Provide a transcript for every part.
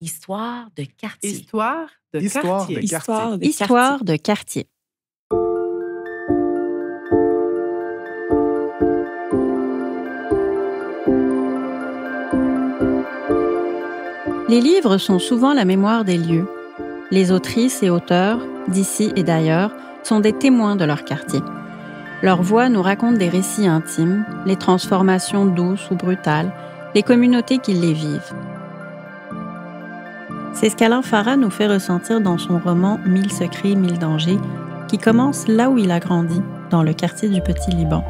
Histoire de quartier. Histoire de quartier. Histoire de quartier. Les livres sont souvent la mémoire des lieux. Les autrices et auteurs, d'ici et d'ailleurs, sont des témoins de leur quartier. Leur voix nous raconte des récits intimes, les transformations douces ou brutales, les communautés qui les vivent. C'est ce qu'Alain Farah nous fait ressentir dans son roman Mille secrets, mille dangers, qui commence là où il a grandi, dans le quartier du Petit Liban.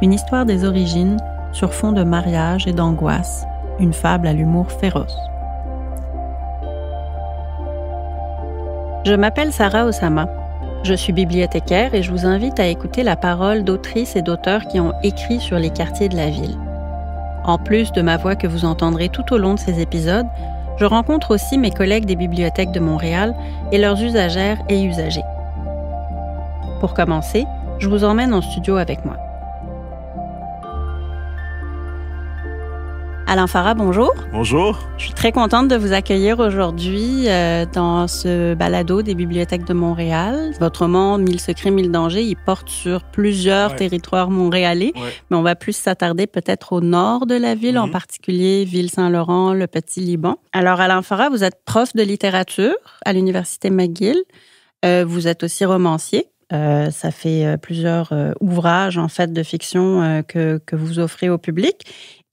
Une histoire des origines, sur fond de mariage et d'angoisse, une fable à l'humour féroce. Je m'appelle Sarah Osama. Je suis bibliothécaire et je vous invite à écouter la parole d'autrices et d'auteurs qui ont écrit sur les quartiers de la ville. En plus de ma voix que vous entendrez tout au long de ces épisodes, je rencontre aussi mes collègues des bibliothèques de Montréal et leurs usagères et usagers. Pour commencer, je vous emmène en studio avec moi. Alain Farah, bonjour. Bonjour. Je suis très contente de vous accueillir aujourd'hui euh, dans ce balado des bibliothèques de Montréal. Votre roman Mille secrets, mille dangers, il porte sur plusieurs territoires montréalais, mais on va plus s'attarder peut-être au nord de la ville, en mhm. particulier Ville-Saint-Laurent, le Petit-Liban. Alors Alain Farah, vous êtes prof de littérature à l'Université McGill. Euh, vous êtes aussi romancier. Euh, ça fait plusieurs ouvrages en fait de fiction que, que, vous offrez au public.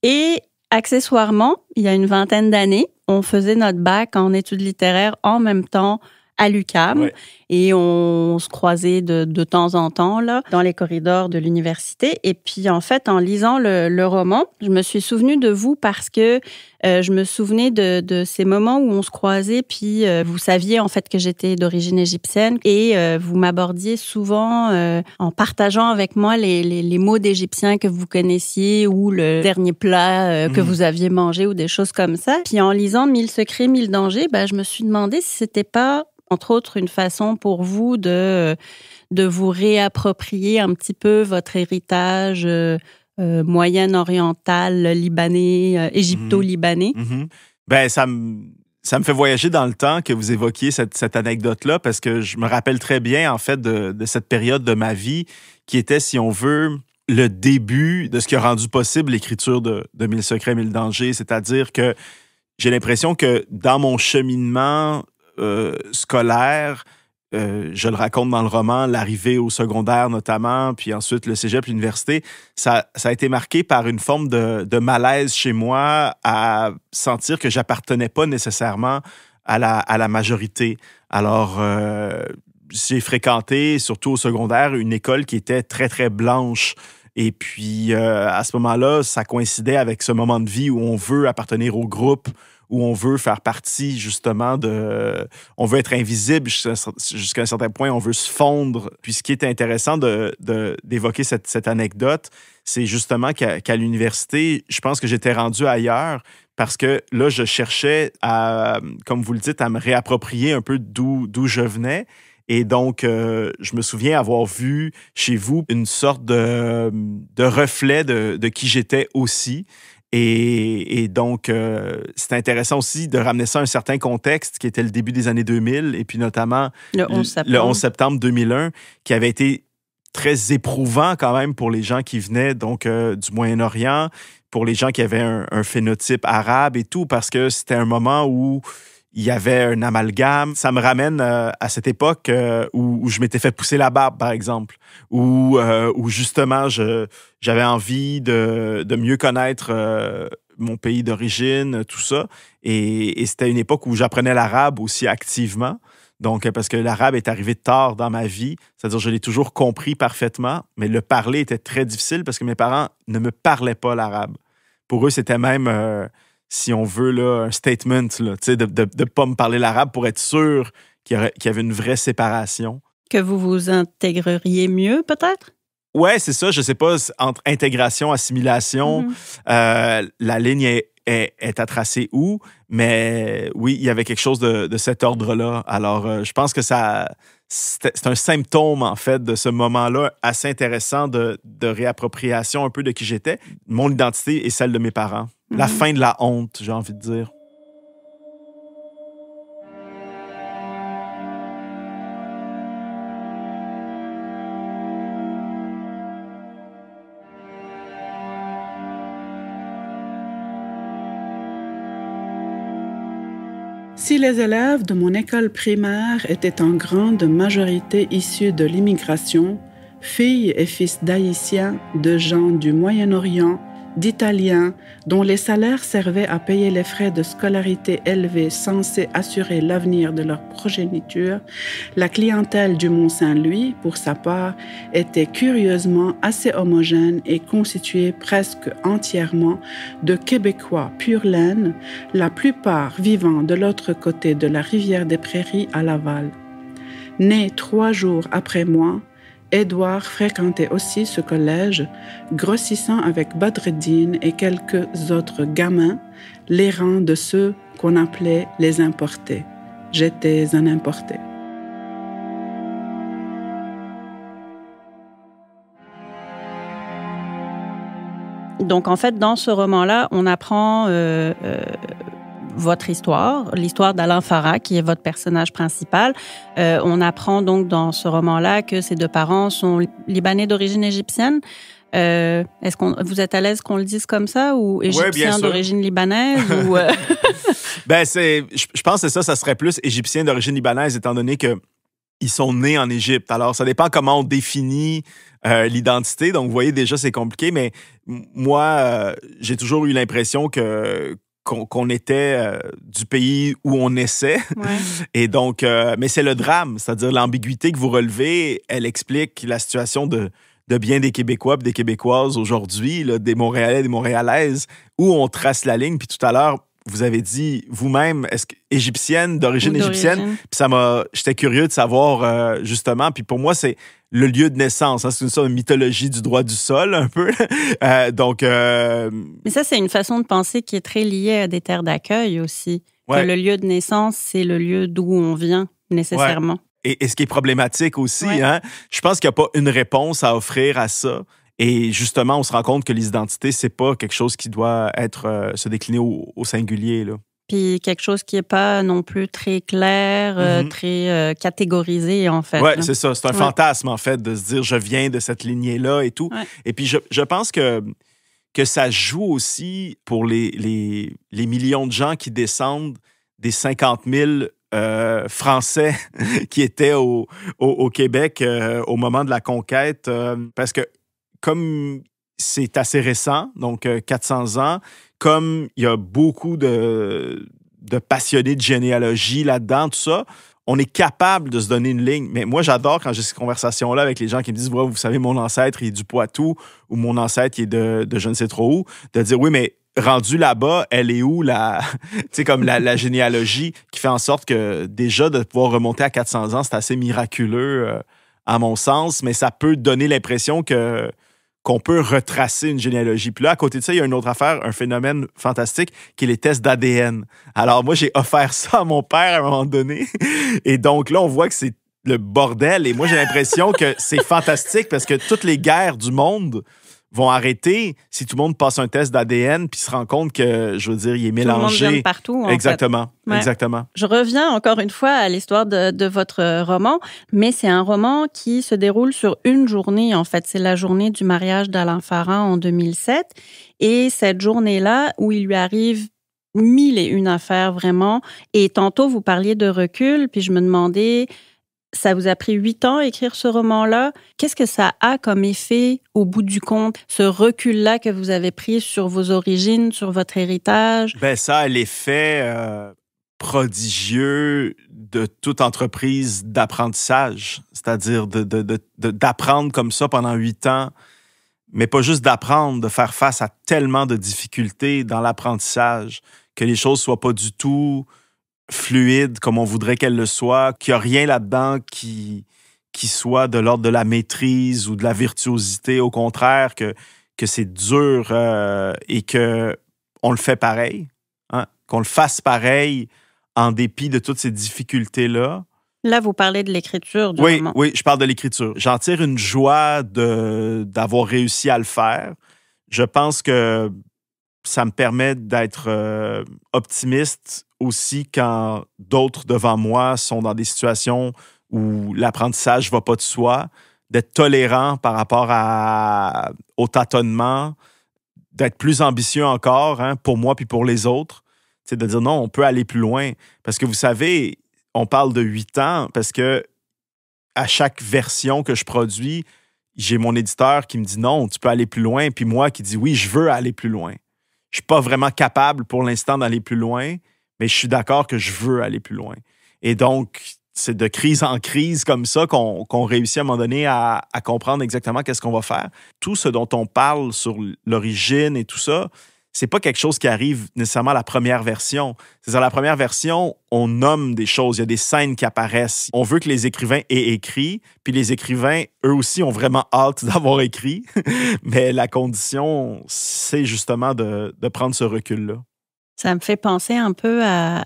Et accessoirement, il y a une vingtaine d'années, on faisait notre bac en études littéraires en même temps à l'UCAM et on se croisait de, de temps en temps là dans les corridors de l'université. Et puis en fait, en lisant le, le, roman, je me suis souvenue de vous parce que euh, je me souvenais de, de, ces moments où on se croisait, puis euh, vous saviez en fait que j'étais d'origine égyptienne et euh, vous m'abordiez souvent en partageant avec moi les, les, les mots d'Égyptien que vous connaissiez ou le dernier plat que mhm. vous aviez mangé ou des choses comme ça. Puis en lisant Mille secrets, mille dangers, bah je me suis demandé si c'était pas entre autres une façon pour vous de, de vous réapproprier un petit peu votre héritage euh, euh, moyen-oriental, libanais, euh, égypto-libanais? Mm-hmm. Mm-hmm. Ben, ça me. Ça me fait voyager dans le temps que vous évoquiez cette, cette anecdote-là parce que je me rappelle très bien, en fait, de, de, cette période de ma vie qui était, si on veut, le début de ce qui a rendu possible l'écriture de, de Mille secrets, mille dangers. C'est-à-dire que j'ai l'impression que dans mon cheminement scolaire, euh, je le raconte dans le roman, l'arrivée au secondaire notamment, puis ensuite le cégep, l'université, ça, a été marqué par une forme de, malaise chez moi à sentir que j'appartenais pas nécessairement à la, majorité. Alors, euh, j'ai fréquenté, surtout au secondaire, une école qui était très, très blanche. Et puis, euh, à ce moment-là, ça coïncidait avec ce moment de vie où on veut appartenir au groupe, où on veut faire partie justement de... On veut être invisible jusqu'à un certain point, on veut se fondre. Puis ce qui est intéressant d'évoquer cette, anecdote, c'est justement qu'à l'université, je pense que j'étais rendu ailleurs, parce que là, je cherchais à, comme vous le dites, à me réapproprier un peu d'où je venais. Et donc, euh, je me souviens avoir vu chez vous une sorte de, reflet de, de qui j'étais aussi. Et, donc, euh, c'est intéressant aussi de ramener ça à un certain contexte qui était le début des années 2000 et puis notamment le 11 septembre, 2001 qui avait été très éprouvant quand même pour les gens qui venaient donc euh, du Moyen-Orient, pour les gens qui avaient un, phénotype arabe et tout, parce que c'était un moment où il y avait un amalgame. Ça me ramène euh, à cette époque euh, où, je m'étais fait pousser la barbe, par exemple, où, euh, justement j'avais envie de, mieux connaître mon pays d'origine, tout ça. Et, c'était une époque où j'apprenais l'arabe aussi activement. Donc, parce que l'arabe est arrivé tard dans ma vie, c'est-à-dire je l'ai toujours compris parfaitement, mais le parler était très difficile parce que mes parents ne me parlaient pas l'arabe. Pour eux, c'était même si on veut, là, un statement, là, de ne pas me parler l'arabe pour être sûr qu'il y, avait une vraie séparation. Que vous vous intégreriez mieux, peut-être? Oui, c'est ça. Je ne sais pas, entre intégration, assimilation, mm-hmm. euh, la ligne est, à tracer où, mais oui, il y avait quelque chose de, cet ordre-là. Alors, euh, je pense que c'est un symptôme, en fait, de ce moment-là assez intéressant de, de réappropriation un peu de qui j'étais, mon identité et celle de mes parents. La mhm. fin de la honte, j'ai envie de dire. Si les élèves de mon école primaire étaient en grande majorité issus de l'immigration, filles et fils d'Haïtiens, de gens du Moyen-Orient d'Italiens dont les salaires servaient à payer les frais de scolarité élevés censés assurer l'avenir de leur progéniture, la clientèle du Mont-Saint-Louis, pour sa part, était curieusement assez homogène et constituée presque entièrement de Québécois pur laine, la plupart vivant de l'autre côté de la rivière des Prairies à Laval. Né trois jours après moi, Édouard fréquentait aussi ce collège, grossissant avec Badreddin et quelques autres gamins les rangs de ceux qu'on appelait les importés. J'étais un importé. Donc en fait, dans ce roman-là, on apprend euh, euh, votre histoire, l'histoire d'Alain Farah, qui est votre personnage principal. Euh, on apprend donc dans ce roman-là que ses deux parents sont libanais d'origine égyptienne. Euh, est-ce qu'on vous êtes à l'aise qu'on le dise comme ça ou égyptien d'origine libanaise euh? ben c'est je pense que ça ça serait plus égyptien d'origine libanaise étant donné que ils sont nés en Égypte. Alors ça dépend comment on définit l'identité. Donc vous voyez déjà c'est compliqué mais moi j'ai toujours eu l'impression que qu'on était euh, du pays où on naissait. Et donc, euh, mais c'est le drame, c'est-à-dire l'ambiguïté que vous relevez, elle explique la situation de, bien des Québécois des Québécoises aujourd'hui, des Montréalais, des Montréalaises, où on trace la ligne. Puis tout à l'heure, vous avez dit vous-même, est-ce que égyptienne, d'origine égyptienne? Puis ça m'a, j'étais curieux de savoir euh, justement. Puis pour moi, c'est le lieu de naissance. Hein, c'est une sorte de mythologie du droit du sol, un peu. Euh, donc. Euh, Mais ça, c'est une façon de penser qui est très liée à des terres d'accueil aussi. le lieu de naissance, c'est le lieu d'où on vient, nécessairement. Et, ce qui est problématique aussi, hein, je pense qu'il n'y a pas une réponse à offrir à ça. Et justement, on se rend compte que l'identité, c'est pas quelque chose qui doit être euh, se décliner au, singulier. Là puis quelque chose qui n'est pas non plus très clair, euh, mhm. très euh, catégorisé, en fait. Oui, c'est ça. C'est un fantasme, en fait, de se dire je viens de cette lignée-là et tout. Et puis, je, pense que, que ça joue aussi pour les, les, millions de gens qui descendent des 50 000 euh, Français qui étaient au Québec au moment de la conquête, parce que comme c'est assez récent, donc 400 euh, ans. Comme il y a beaucoup de, de passionnés de généalogie là-dedans, tout ça, on est capable de se donner une ligne. Mais moi, j'adore quand j'ai ces conversations-là avec les gens qui me disent, vous savez, mon ancêtre, il est du Poitou ou mon ancêtre, il est de, je ne sais trop où, de dire, oui, mais rendu là-bas, elle est où la, comme la, généalogie qui fait en sorte que déjà de pouvoir remonter à 400 ans, c'est assez miraculeux euh, à mon sens, mais ça peut donner l'impression que qu'on peut retracer une généalogie. Puis là, à côté de ça, il y a une autre affaire, un phénomène fantastique, qui est les tests d'ADN. Alors moi, j'ai offert ça à mon père à un moment donné. Et donc là, on voit que c'est le bordel. Et moi, j'ai l'impression que c'est fantastique parce que toutes les guerres du monde vont arrêter si tout le monde passe un test d'ADN puis se rend compte que, je veux dire, il est mélangé. partout. En exactement, exactement. Je reviens encore une fois à l'histoire de, de, votre roman, mais c'est un roman qui se déroule sur une journée, en fait. C'est la journée du mariage d'Alain Farah en 2007. Et cette journée-là, où il lui arrive mille et une affaires vraiment, et tantôt vous parliez de recul, puis je me demandais ça vous a pris huit ans à écrire ce roman-là. Qu'est-ce que ça a comme effet au bout du compte, ce recul-là que vous avez pris sur vos origines, sur votre héritage? Ben ça a l'effet euh, prodigieux de toute entreprise d'apprentissage, c'est-à-dire d'apprendre comme ça pendant huit ans, mais pas juste d'apprendre, de faire face à tellement de difficultés dans l'apprentissage, que les choses soient pas du tout fluide comme on voudrait qu'elle le soit, qu'il n'y a rien là-dedans qui, qui soit de l'ordre de la maîtrise ou de la virtuosité. Au contraire, que, que c'est dur euh, et que on le fait pareil, hein, qu'on le fasse pareil en dépit de toutes ces difficultés-là. Là, vous parlez de l'écriture. oui, oui, je parle de l'écriture. J'en tire une joie d'avoir réussi à le faire. Je pense que ça me permet d'être euh, optimiste aussi quand d'autres devant moi sont dans des situations où l'apprentissage va pas de soi, d'être tolérant par rapport au tâtonnement, d'être plus ambitieux encore hein, pour moi puis pour les autres. C'est de dire non, on peut aller plus loin. Parce que vous savez, on parle de huit ans parce que à chaque version que je produis, j'ai mon éditeur qui me dit non, tu peux aller plus loin, puis moi qui dis oui, je veux aller plus loin je suis pas vraiment capable pour l'instant d'aller plus loin, mais je suis d'accord que je veux aller plus loin. Et donc, c'est de crise en crise comme ça qu'on réussit à un moment donné à, à comprendre exactement qu'est-ce qu'on va faire. Tout ce dont on parle sur l'origine et tout ça, c'est pas quelque chose qui arrive nécessairement à la première version. C'est-à-dire, la première version, on nomme des choses, il y a des scènes qui apparaissent. On veut que les écrivains aient écrit, puis les écrivains, eux aussi, ont vraiment hâte d'avoir écrit. Mais la condition, c'est justement de, de, prendre ce recul-là. Ça me fait penser un peu à,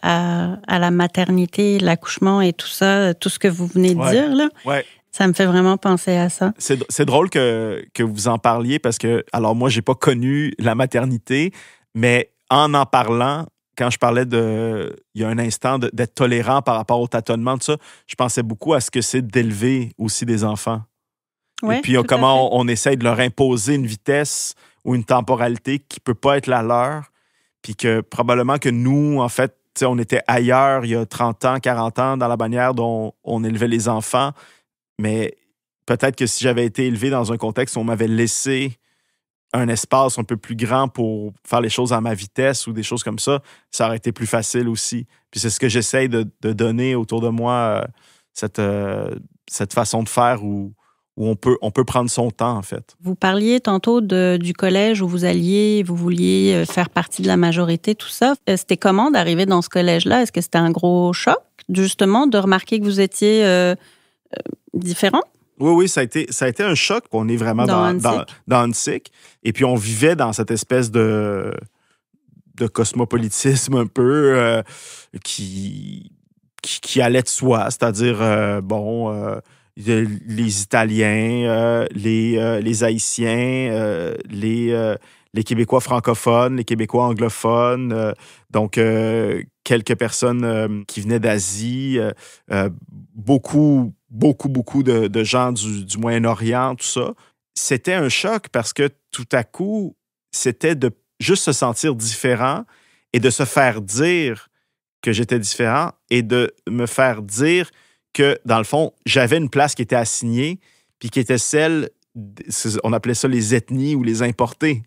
la maternité, l'accouchement et tout ça, tout ce que vous venez de dire. Là. Ouais. Ça me fait vraiment penser à ça. C'est drôle que, que vous en parliez parce que, alors moi, n'ai pas connu la maternité, mais en en parlant, quand je parlais de, il y a un instant, d'être tolérant par rapport au tâtonnement, de ça, je pensais beaucoup à ce que c'est d'élever aussi des enfants. Et puis euh, comment on, essaye de leur imposer une vitesse ou une temporalité qui ne peut pas être la leur, puis que probablement que nous, en fait, on était ailleurs il y a 30 ans, 40 ans dans la manière dont on élevait les enfants, mais peut-être que si j'avais été élevé dans un contexte où on m'avait laissé un espace un peu plus grand pour faire les choses à ma vitesse ou des choses comme ça, ça aurait été plus facile aussi. Puis c'est ce que j'essaye de, donner autour de moi, euh, cette, euh, cette façon de faire où, où on peut, on peut prendre son temps, en fait. Vous parliez tantôt du collège où vous alliez, vous vouliez euh, faire partie de la majorité, tout ça. C'était comment d'arriver dans ce collège-là? Est-ce que c'était un gros choc, justement, de remarquer que vous étiez différent? Oui, oui, ça a été, ça a été un choc. On est vraiment dans, dans, dans, Et puis, on vivait dans cette espèce de, de cosmopolitisme un peu euh, qui, qui, allait de soi. C'est-à-dire, euh, bon, euh, les Italiens, les, les, Haïtiens, les, les Québécois francophones, les Québécois anglophones. donc, quelques personnes qui venaient d'Asie, beaucoup beaucoup, beaucoup de, gens du, Moyen-Orient, tout ça. C'était un choc parce que tout à coup, c'était de juste se sentir différent et de se faire dire que j'étais différent et de me faire dire que, dans le fond, j'avais une place qui était assignée, puis qui était celle, on appelait ça les ethnies ou les importés.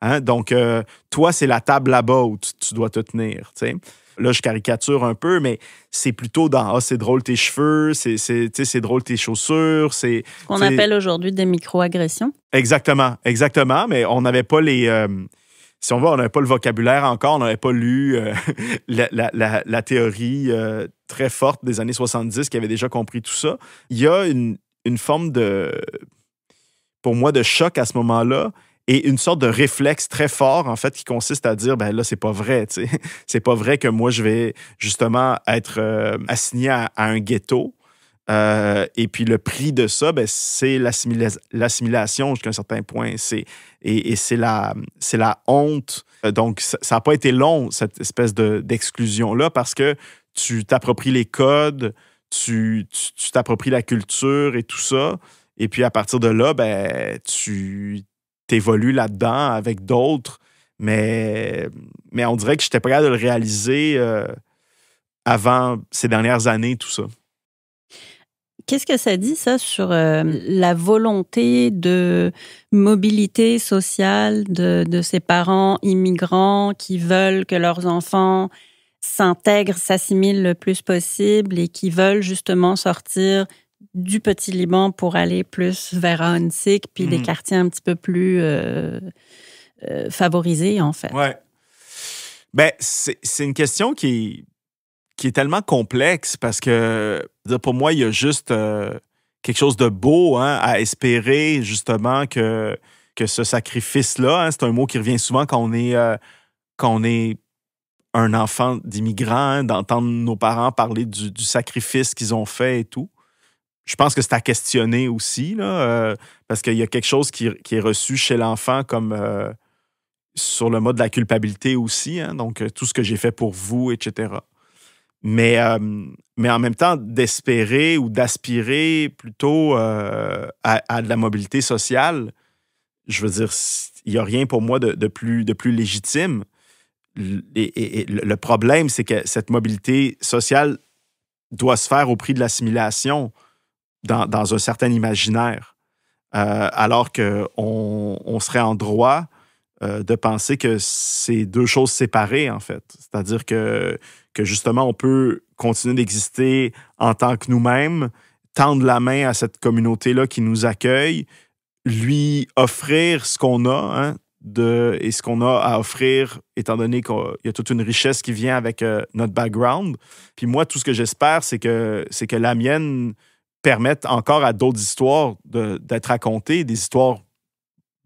Hein? Donc, euh, toi, c'est la table là-bas où tu, dois te tenir là, je caricature un peu, mais c'est plutôt dans Ah, c'est drôle tes cheveux, c'est, drôle tes chaussures. C'est, qu'on appelle aujourd'hui des micro-agressions. Exactement, exactement. Mais on n'avait pas les. Euh, si on voit, on n'avait pas le vocabulaire encore, on n'avait pas lu euh, la, la, la, théorie euh, très forte des années 70 qui avait déjà compris tout ça. Il y a une, une forme de, pour moi, de choc à ce moment-là et une sorte de réflexe très fort, en fait, qui consiste à dire, ben là, c'est pas vrai, tu sais. C'est pas vrai que moi, je vais justement être euh, assigné à, un ghetto. Euh, et puis le prix de ça, ben, c'est l'assimilation jusqu'à un certain point. C'est, et, c'est, la, c'est la honte. Euh, donc, ça n'a pas été long, cette espèce d'exclusion-là, parce que tu t'appropries les codes, tu, tu, tu t'appropries la culture et tout ça. Et puis à partir de là, ben, tu évolue là-dedans avec d'autres. Mais, mais on dirait que j'étais prêt de le réaliser euh, avant ces dernières années, tout ça. Qu'est-ce que ça dit, ça, sur euh, la volonté de mobilité sociale de, de, ces parents immigrants qui veulent que leurs enfants s'intègrent, s'assimilent le plus possible et qui veulent justement sortir du Petit Liban pour aller plus vers SIC puis des hmm. quartiers un petit peu plus euh, euh, favorisés, en fait. Oui. Ben, c'est une question qui, qui est tellement complexe parce que pour moi, il y a juste euh, quelque chose de beau hein, à espérer, justement, que, que ce sacrifice-là, hein, c'est un mot qui revient souvent quand on est, est un enfant d'immigrant, hein, d'entendre nos parents parler du sacrifice qu'ils ont fait et tout je pense que c'est à questionner aussi, euh, parce qu'il y a quelque chose qui, est reçu chez l'enfant comme euh, sur le mode de la culpabilité aussi, hein, donc euh, tout ce que j'ai fait pour vous, etc. Mais, en même temps, d'espérer ou d'aspirer plutôt à, de la mobilité sociale, je veux dire, il n'y a rien pour moi de, plus, de plus légitime. et le problème, c'est que cette mobilité sociale doit se faire au prix de l'assimilation dans, un certain imaginaire, euh, alors qu'on on serait en droit euh, de penser que c'est deux choses séparées, en fait. C'est-à-dire que, que justement, on peut continuer d'exister en tant que nous-mêmes, tendre la main à cette communauté-là qui nous accueille, lui offrir ce qu'on a, hein, de, et ce qu'on a à offrir, étant donné qu'il y a toute une richesse qui vient avec euh, notre background. Puis moi, tout ce que j'espère, c'est que, c'est que la mienne permettent encore à d'autres histoires d'être racontées, des histoires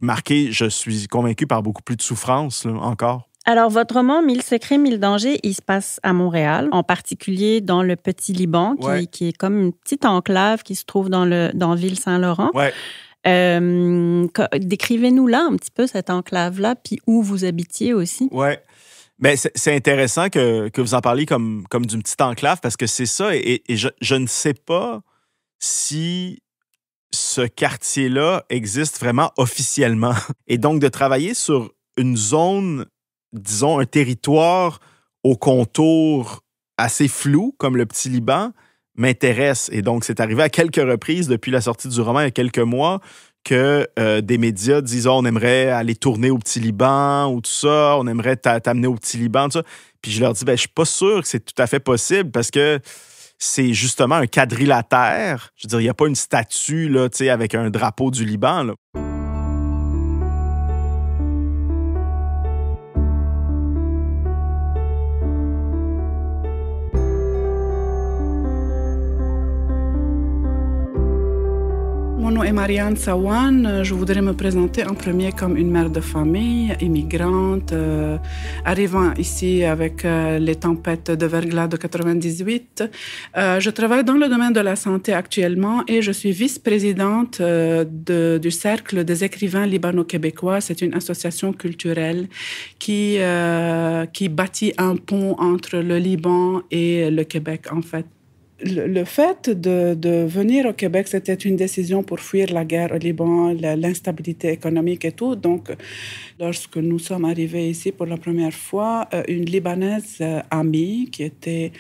marquées, je suis convaincu, par beaucoup plus de souffrance encore. Alors, votre roman Mille secrets, mille dangers, il se passe à Montréal, en particulier dans le Petit Liban, qui, est comme une petite enclave qui se trouve dans, le, dans Ville-Saint-Laurent. Euh, décrivez-nous là un petit peu cette enclave-là, puis où vous habitiez aussi. Oui. Mais c'est intéressant que, vous en parliez comme, comme d'une petite enclave parce que c'est ça, et, je, je, ne sais pas si ce quartier-là existe vraiment officiellement. Et donc de travailler sur une zone, disons un territoire au contour assez flou, comme le Petit Liban, m'intéresse. Et donc c'est arrivé à quelques reprises depuis la sortie du roman il y a quelques mois que euh, des médias disent oh, on aimerait aller tourner au Petit Liban ou tout ça, on aimerait t'amener au Petit Liban, tout ça. Puis je leur dis ben je suis pas sûr que c'est tout à fait possible parce que c'est justement un quadrilatère. Je veux dire, il n'y a pas une statue là, avec un drapeau du Liban. Là. et Marianne Sawan. Je voudrais me présenter en premier comme une mère de famille, immigrante, euh, arrivant ici avec euh, les tempêtes de verglas de 98. Euh, je travaille dans le domaine de la santé actuellement et je suis vice-présidente du Cercle des écrivains libano-québécois. C'est une association culturelle qui, qui bâtit un pont entre le Liban et le Québec, en fait le fait de, venir au Québec, c'était une décision pour fuir la guerre au Liban, l'instabilité économique et tout. Donc, lorsque nous sommes arrivés ici pour la première fois, euh, une Libanaise euh, amie qui était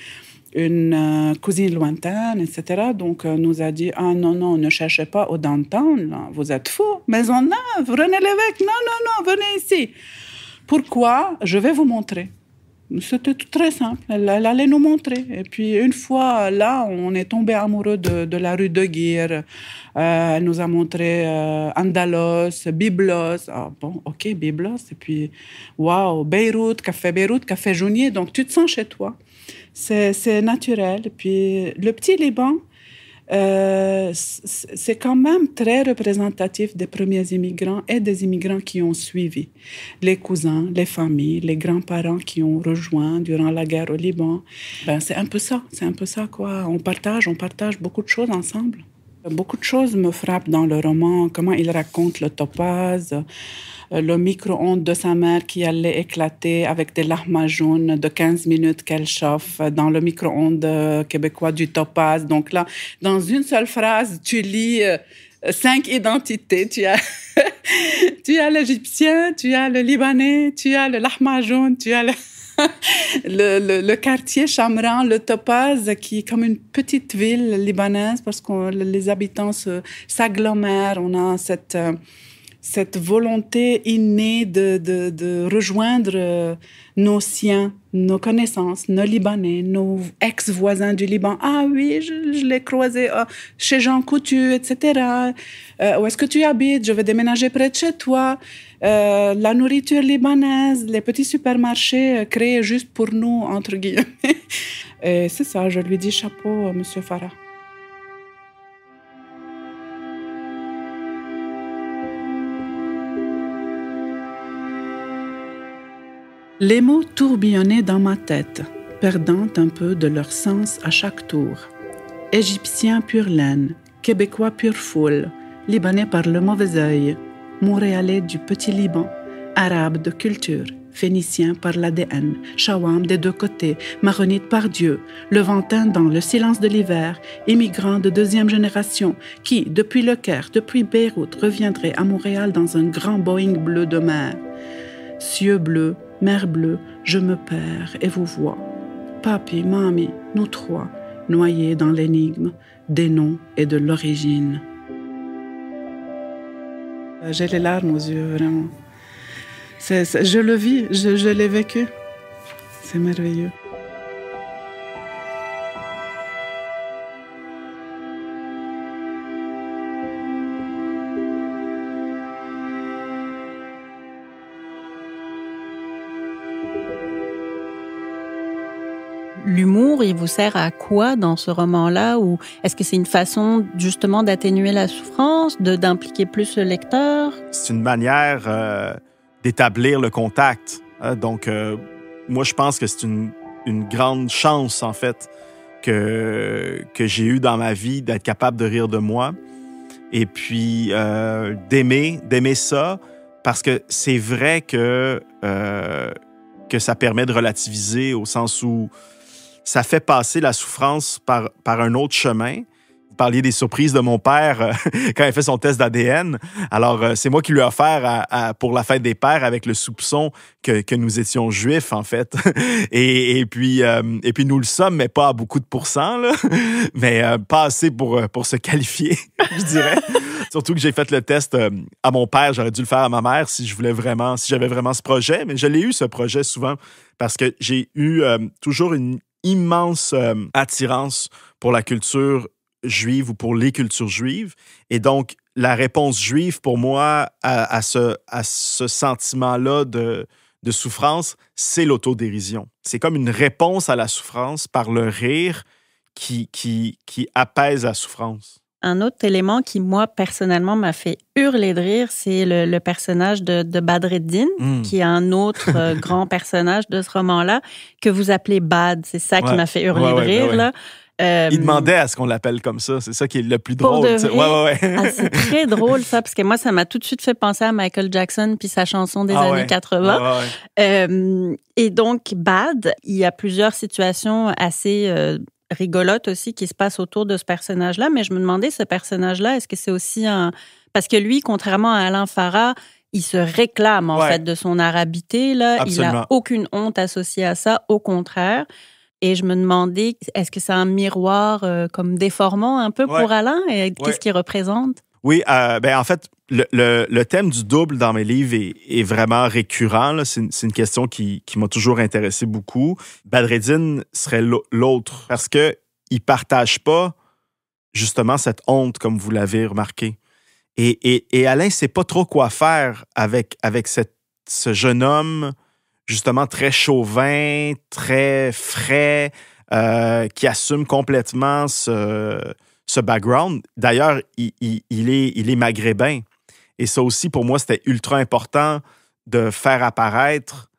une euh, cousine lointaine, etc. Donc, nous a dit, ah non, non, ne cherchez pas au downtown, vous êtes fous, a René l'évêque. non, non, non, venez ici. Pourquoi Je vais vous montrer. C'était très simple. Elle, allait nous montrer. Et puis, une fois là, on est tombé amoureux de, la rue de Guir. Euh, elle nous a montré Andalous euh, Andalos, Biblos. Ah, bon, OK, Biblos. Et puis, waouh, Beyrouth, Café Beyrouth, Café Jounier. Donc, tu te sens chez toi. C'est naturel. Et puis, le petit Liban, euh, c'est quand même très représentatif des premiers immigrants et des immigrants qui ont suivi. Les cousins, les familles, les grands-parents qui ont rejoint durant la guerre au Liban. Ben, c'est un peu ça, c'est un peu ça quoi. On partage, on partage beaucoup de choses ensemble. Beaucoup de choses me frappent dans le roman, comment il raconte le topaz. Euh, le micro-ondes de sa mère qui allait éclater avec des larmes jaunes de 15 minutes qu'elle chauffe dans le micro-ondes euh, québécois du Topaz. Donc là, dans une seule phrase, tu lis euh, cinq identités. Tu as, tu as l'Égyptien, tu as le Libanais, tu as le Lahma jaune, tu as le, quartier Chamran, le Topaz, qui est comme une petite ville libanaise parce que les habitants s'agglomèrent. On a cette cette volonté innée de, de, de, rejoindre euh, nos siens, nos connaissances, nos Libanais, nos ex-voisins du Liban. Ah oui, je, l'ai croisé euh, chez Jean Coutu, etc. Euh, où est-ce que tu habites Je vais déménager près de chez toi. la nourriture libanaise, les petits supermarchés créés juste pour nous, entre guillemets. Et c'est ça, je lui dis chapeau, Monsieur Farah. Les mots tourbillonnaient dans ma tête, perdant un peu de leur sens à chaque tour. Égyptien pur laine, Québécois pur foule, Libanais par le mauvais œil, Montréalais du petit Liban, Arabe de culture, Phénicien par l'ADN, Shawam des deux côtés, Maronite par Dieu, Levantin dans le silence de l'hiver, Immigrants de deuxième génération, qui, depuis Le Caire, depuis Beyrouth, reviendrait à Montréal dans un grand Boeing bleu de mer. Cieux bleus, Mère bleue, je me perds et vous vois. Papi, mamie, nous trois, noyés dans l'énigme des noms et de l'origine. Euh, j'ai les larmes aux yeux, vraiment. je le vis, je l'ai vécu. C'est merveilleux. il vous sert à quoi dans ce roman-là Ou est-ce que c'est une façon justement d'atténuer la souffrance, de d'impliquer plus le lecteur C'est une manière euh, d'établir le contact. Hein. donc, euh, moi, je pense que c'est une, une, grande chance, en fait, que, que j'ai eue dans ma vie d'être capable de rire de moi et puis euh, d'aimer, d'aimer ça, parce que c'est vrai que que ça permet de relativiser au sens où ça fait passer la souffrance par, par un autre chemin. Vous parliez des surprises de mon père euh, quand il fait son test d'ADN. Alors, euh, c'est moi qui lui ai offert pour la fête des pères avec le soupçon que, que nous étions juifs, en fait. et, et, puis, euh, et puis, nous le sommes, mais pas à beaucoup de pourcents, là. mais pas assez pour, pour se qualifier, je dirais. Surtout que j'ai fait le test à mon père, j'aurais dû le faire à ma mère si je voulais vraiment, si j'avais vraiment ce projet. Mais je l'ai eu, ce projet, souvent, parce que j'ai eu toujours une, immense euh, attirance pour la culture juive ou pour les cultures juives. Et donc, la réponse juive, pour moi, à, à ce, sentiment-là de, souffrance, c'est l'autodérision. C'est comme une réponse à la souffrance par le rire qui, qui, qui apaise la souffrance. Un autre élément qui, moi, personnellement, m'a fait hurler de rire, c'est le, personnage de, de Badreddin, hmm. qui est un autre euh, grand personnage de ce roman-là, que vous appelez Bad. C'est ça qui m'a fait hurler de rire, ben il euh, demandait à ce qu'on l'appelle comme ça. C'est ça qui est le plus drôle. Ouais, ouais, ah, c'est très drôle, ça, parce que moi, ça m'a tout de suite fait penser à Michael Jackson puis sa chanson des ah années 80. Euh, et donc, Bad, il y a plusieurs situations assez rigolote aussi qui se passe autour de ce personnage-là. Mais je me demandais, ce personnage-là, est-ce que c'est aussi un... Parce que lui, contrairement à Alain Farah, il se réclame en fait de son arabité. Là. Il n'a aucune honte associée à ça, au contraire. Et je me demandais, est-ce que c'est un miroir euh, comme déformant un peu pour Alain et qu'est-ce qu'il représente oui, euh, ben en fait, le, thème du double dans mes livres est, vraiment récurrent. C'est une, question qui, m'a toujours intéressé beaucoup. Badreddin serait l'autre parce que il partage pas justement cette honte, comme vous l'avez remarqué. Et, Alain ne sait pas trop quoi faire avec, avec ce jeune homme, justement très chauvin, très frais, euh, qui assume complètement ce, ce background. D'ailleurs, il, est, maghrébin. Et ça aussi, pour moi, c'était ultra important de faire apparaître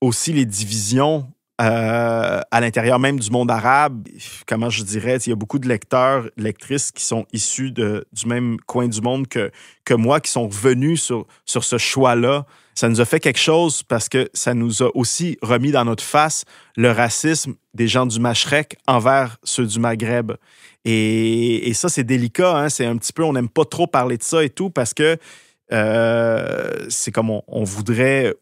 aussi les divisions euh, à l'intérieur même du monde arabe. Comment je dirais, il y a beaucoup de lecteurs, lectrices qui sont issus du même coin du monde que, moi, qui sont revenus sur ce choix-là ça nous a fait quelque chose parce que ça nous a aussi remis dans notre face le racisme des gens du Machrek envers ceux du Maghreb. Et, ça, c'est délicat. Hein. C'est un petit peu, on n'aime pas trop parler de ça et tout parce que euh, c'est comme on, voudrait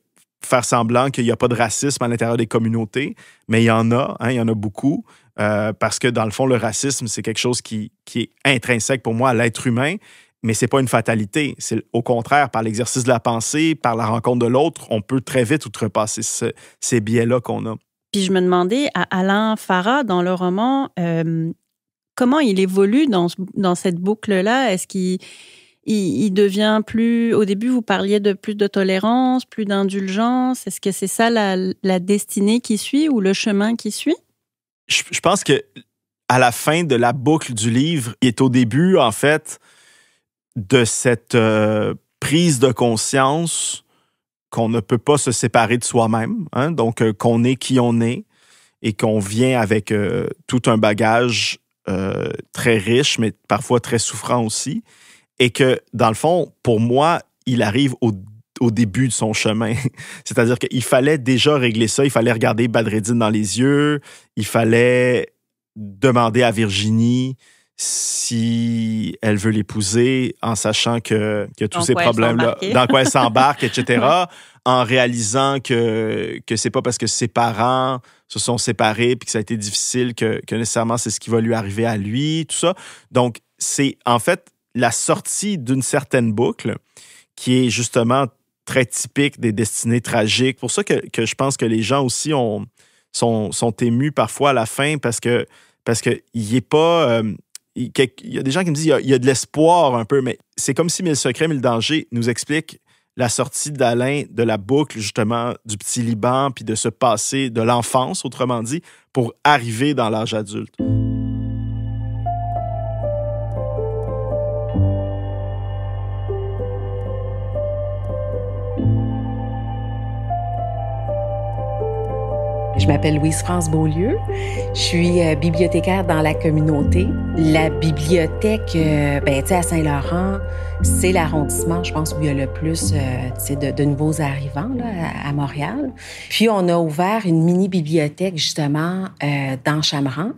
faire semblant qu'il n'y a pas de racisme à l'intérieur des communautés, mais il y en a, hein, il y en a beaucoup, euh, parce que dans le fond, le racisme, c'est quelque chose qui, qui est intrinsèque pour moi à l'être humain mais c'est pas une fatalité. C'est au contraire, par l'exercice de la pensée, par la rencontre de l'autre, on peut très vite outrepasser ces biais-là qu'on a. Puis je me demandais à Alain Farah dans le roman euh, comment il évolue dans, cette boucle-là. Est-ce qu'il devient plus. Au début, vous parliez de plus de tolérance, plus d'indulgence. Est-ce que c'est ça la, la, destinée qui suit ou le chemin qui suit? Je, je pense que à la fin de la boucle du livre, il est au début, en fait, de cette euh, prise de conscience qu'on ne peut pas se séparer de soi-même, hein, donc euh, qu'on est qui on est et qu'on vient avec euh, tout un bagage très riche, mais parfois très souffrant aussi, et que dans le fond, pour moi, il arrive au, début de son chemin. C'est-à-dire qu'il fallait déjà régler ça, il fallait regarder Badreddin dans les yeux, il fallait demander à Virginie si elle veut l'épouser en sachant que, tous ces problèmes-là, dans quoi elle s'embarque, etc., en réalisant que, que c'est pas parce que ses parents se sont séparés puis que ça a été difficile que, nécessairement c'est ce qui va lui arriver à lui, tout ça. Donc, c'est en fait la sortie d'une certaine boucle qui est justement très typique des destinées tragiques. Pour ça que, je pense que les gens aussi ont, sont, émus parfois à la fin parce que parce qu'il n'est pas, euh, il y a des gens qui me disent il y a, de l'espoir un peu, mais c'est comme si Mille Secrets, Mille Dangers nous explique la sortie d'Alain de la boucle, justement, du petit Liban, puis de se passer de l'enfance, autrement dit, pour arriver dans l'âge adulte. Je m'appelle Louise-France Beaulieu. Je suis euh, bibliothécaire dans la communauté. La bibliothèque, euh, ben, tu sais, à Saint-Laurent, c'est l'arrondissement, je pense, où il y a le plus euh, de, de, nouveaux arrivants là, à, Montréal. Puis, on a ouvert une mini-bibliothèque, justement, dans Chamran.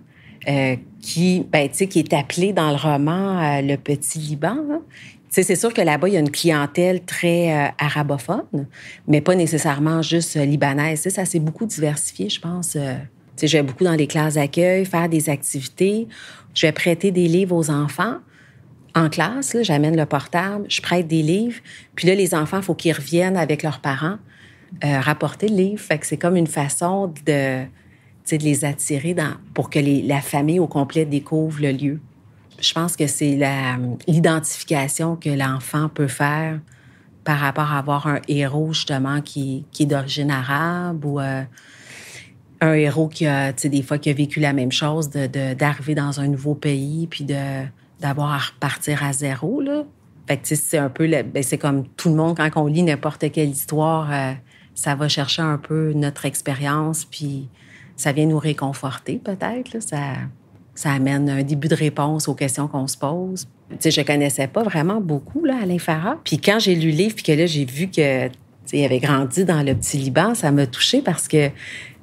qui, ben, qui est appelée dans le roman Le Petit Liban. Hein c'est sûr que là-bas, il y a une clientèle très euh, arabophone, mais pas nécessairement juste euh, libanaise. ça s'est beaucoup diversifié, je pense. Euh, je vais beaucoup dans les classes d'accueil, faire des activités. Je vais prêter des livres aux enfants. En classe, j'amène le portable, je prête des livres. Puis là, les enfants, il faut qu'ils reviennent avec leurs parents rapporter le livre. Fait que c'est comme une façon de, les attirer dans, pour que la famille au complet découvre le lieu je pense que c'est l'identification que l'enfant peut faire par rapport à avoir un héros, justement, qui, est d'origine arabe ou euh, un héros qui a, tu sais, des fois, qui a vécu la même chose, d'arriver dans un nouveau pays puis d'avoir à repartir à zéro, là. Fait que, c'est un peu, ben, c'est comme tout le monde, quand on lit n'importe quelle histoire, euh, ça va chercher un peu notre expérience puis ça vient nous réconforter, peut-être, ça ça amène un début de réponse aux questions qu'on se pose. Tu sais, je connaissais pas vraiment beaucoup là, Alain Farah. Puis quand j'ai lu le livre, puis que là, j'ai vu que avait grandi dans le petit Liban, ça m'a touchée parce que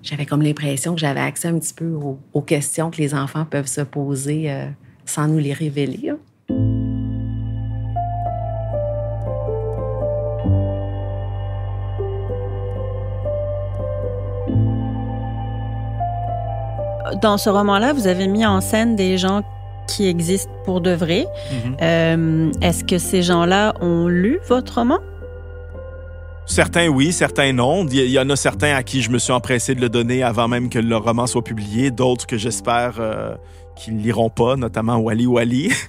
j'avais comme l'impression que j'avais accès un petit peu aux, questions que les enfants peuvent se poser euh, sans nous les révéler. Hein. dans ce roman-là, vous avez mis en scène des gens qui existent pour de vrai. Mhm. Euh, est-ce que ces gens-là ont lu votre roman? Certains oui, certains non. Il y en a certains à qui je me suis empressé de le donner avant même que le roman soit publié, d'autres que j'espère euh, qui ne liront pas, notamment Wally Wally.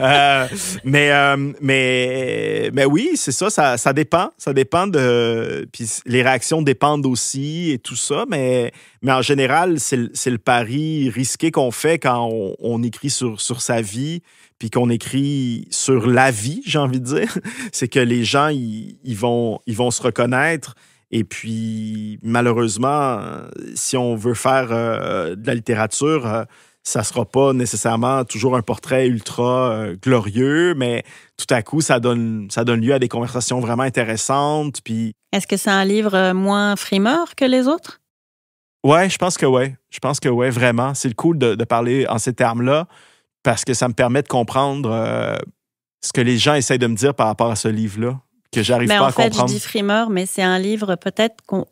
Euh, mais, euh, mais, mais oui, c'est ça, ça, dépend. Ça dépend de. les réactions dépendent aussi et tout ça, mais, mais en général, c'est le pari risqué qu'on fait quand on, écrit sur, sur sa vie, puis qu'on écrit sur la vie, j'ai envie de dire. c'est que les gens, ils, vont, ils vont se reconnaître. Et puis, malheureusement, si on veut faire euh, de la littérature, ça sera pas nécessairement toujours un portrait ultra euh, glorieux, mais tout à coup, ça donne, ça donne lieu à des conversations vraiment intéressantes. Puis... Est-ce que c'est un livre euh, moins frimeur que les autres? Ouais, je pense que ouais. Je pense que ouais, vraiment. C'est le cool de, parler en ces termes-là parce que ça me permet de comprendre euh, ce que les gens essayent de me dire par rapport à ce livre-là que j'arrive ben, pas Je dis frimeur, mais c'est un livre peut-être qu'on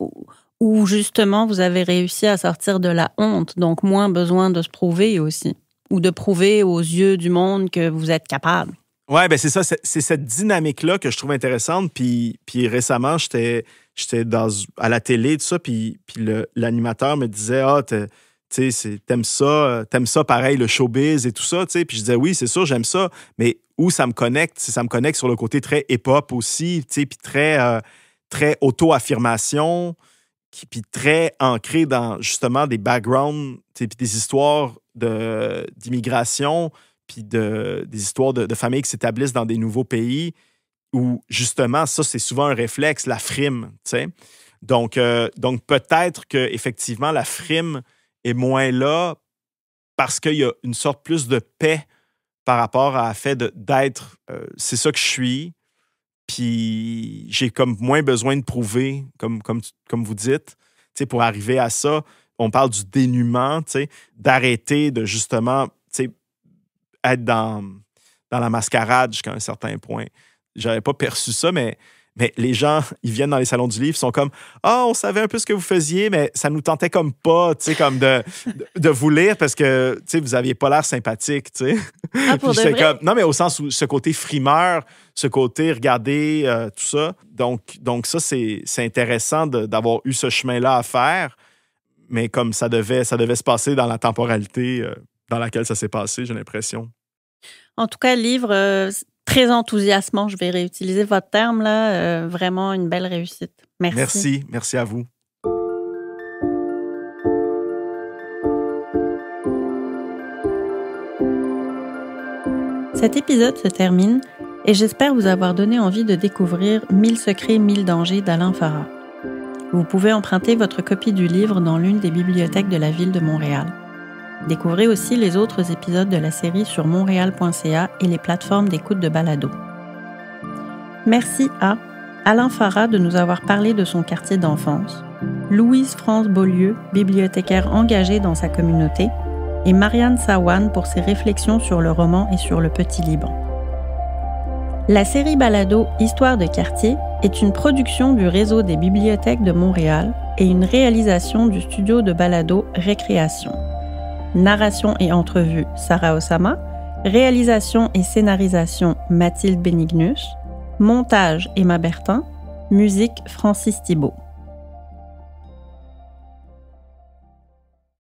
où justement vous avez réussi à sortir de la honte, donc moins besoin de se prouver aussi, ou de prouver aux yeux du monde que vous êtes capable. Oui, ben c'est ça, c'est cette dynamique-là que je trouve intéressante. Puis, puis récemment, j'étais à la télé, tout ça, puis, puis l'animateur me disait Ah, tu sais, t'aimes ça, t'aimes ça pareil, le showbiz et tout ça, tu sais. Puis je disais Oui, c'est sûr, j'aime ça, mais où ça me connecte Ça me connecte sur le côté très hip-hop aussi, tu sais, puis très, euh, très auto-affirmation puis très ancré dans justement des backgrounds, puis des histoires d'immigration, puis des histoires de, familles qui s'établissent dans des nouveaux pays, où justement, ça, c'est souvent un réflexe, la frime. Donc, euh, donc peut-être que effectivement la frime est moins là parce qu'il y a une sorte plus de paix par rapport à fait d'être euh, c'est ça que je suis, puis j'ai comme moins besoin de prouver, comme, comme, vous dites, pour arriver à ça. On parle du dénuement, d'arrêter de justement être dans, dans la mascarade jusqu'à un certain point. J'avais pas perçu ça, mais mais les gens, ils viennent dans les salons du livre, sont comme Ah, on savait un peu ce que vous faisiez, mais ça nous tentait comme pas, tu sais, comme de, de vous lire parce que, tu sais, vous aviez pas l'air sympathique, tu sais. Ah, pour non, mais au sens où ce côté frimeur, ce côté regarder, euh, tout ça. Donc, donc ça, c'est intéressant d'avoir eu ce chemin-là à faire, mais comme ça devait, ça devait se passer dans la temporalité euh, dans laquelle ça s'est passé, j'ai l'impression. En tout cas, le livre, euh, très enthousiasmant, je vais réutiliser votre terme là, euh, vraiment une belle réussite. Merci. Merci, merci à vous. Cet épisode se termine et j'espère vous avoir donné envie de découvrir 1000 secrets, 1000 dangers d'Alain Farah. Vous pouvez emprunter votre copie du livre dans l'une des bibliothèques de la ville de Montréal. Découvrez aussi les autres épisodes de la série sur montréal.ca et les plateformes d'écoute de balado. Merci à Alain Farah de nous avoir parlé de son quartier d'enfance, Louise-France Beaulieu, bibliothécaire engagée dans sa communauté, et Marianne Sawan pour ses réflexions sur le roman et sur le Petit Liban. La série Balado Histoire de quartier est une production du réseau des bibliothèques de Montréal et une réalisation du studio de Balado Récréation. Narration et entrevue Sarah Osama. Réalisation et scénarisation Mathilde Benignus Montage Emma Bertin. Musique Francis Thibault.